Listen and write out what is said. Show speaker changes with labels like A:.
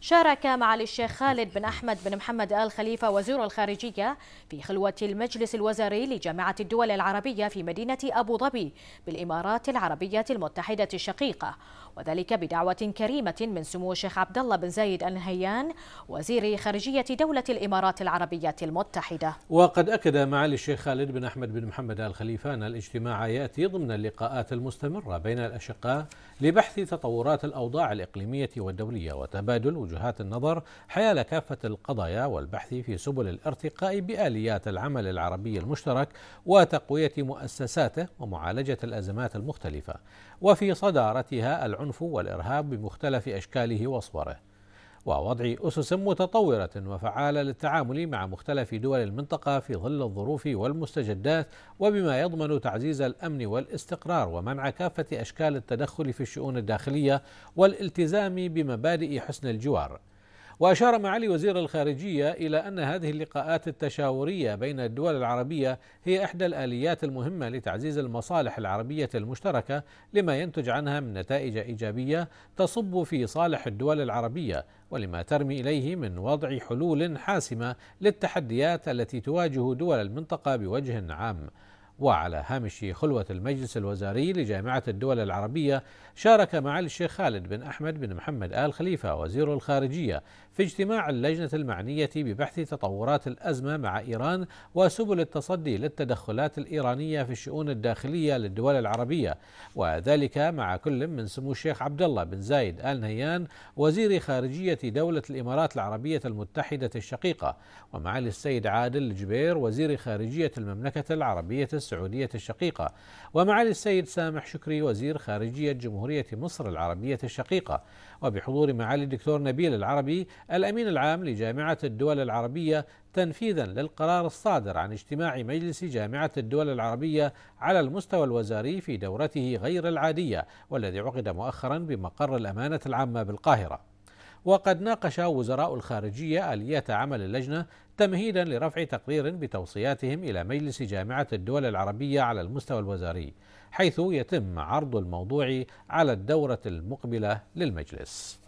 A: شارك معالي الشيخ خالد بن أحمد بن محمد آل خليفة وزير الخارجية في خلوة المجلس الوزاري لجامعة الدول العربية في مدينة أبو ظبي بالإمارات العربية المتحدة الشقيقة وذلك بدعوة كريمة من سمو الشيخ عبد الله بن زايد آل نهيان وزير خارجية دولة الإمارات العربية المتحدة
B: وقد أكد معالي الشيخ خالد بن أحمد بن محمد آل خليفة أن الاجتماع يأتي ضمن اللقاءات المستمرة بين الأشقاء لبحث تطورات الأوضاع الإقليمية والدولية وتبادل وجهات النظر حيال كافة القضايا والبحث في سبل الارتقاء بآليات العمل العربي المشترك وتقوية مؤسساته ومعالجة الأزمات المختلفة وفي صدارتها العنف والإرهاب بمختلف أشكاله وصوره ووضع أسس متطورة وفعالة للتعامل مع مختلف دول المنطقة في ظل الظروف والمستجدات وبما يضمن تعزيز الأمن والاستقرار ومنع كافة أشكال التدخل في الشؤون الداخلية والالتزام بمبادئ حسن الجوار وأشار معالي وزير الخارجية إلى أن هذه اللقاءات التشاورية بين الدول العربية هي إحدى الآليات المهمة لتعزيز المصالح العربية المشتركة لما ينتج عنها من نتائج إيجابية تصب في صالح الدول العربية ولما ترمي إليه من وضع حلول حاسمة للتحديات التي تواجه دول المنطقة بوجه عام وعلى هامش خلوة المجلس الوزاري لجامعة الدول العربية شارك معالي الشيخ خالد بن أحمد بن محمد آل خليفة وزير الخارجية في اجتماع اللجنة المعنية ببحث تطورات الأزمة مع إيران وسبل التصدي للتدخلات الإيرانية في الشؤون الداخلية للدول العربية وذلك مع كل من سمو الشيخ عبد الله بن زايد آل نهيان وزير خارجية دولة الإمارات العربية المتحدة الشقيقة ومعالي السيد عادل الجبير وزير خارجية المملكة العربية السعودية السعودية الشقيقة ومعالي السيد سامح شكري وزير خارجية جمهورية مصر العربية الشقيقة وبحضور معالي الدكتور نبيل العربي الأمين العام لجامعة الدول العربية تنفيذا للقرار الصادر عن اجتماع مجلس جامعة الدول العربية على المستوى الوزاري في دورته غير العادية والذي عقد مؤخرا بمقر الأمانة العامة بالقاهرة وقد ناقش وزراء الخارجية آلية عمل اللجنة تمهيدا لرفع تقرير بتوصياتهم إلى مجلس جامعة الدول العربية على المستوى الوزاري حيث يتم عرض الموضوع على الدورة المقبلة للمجلس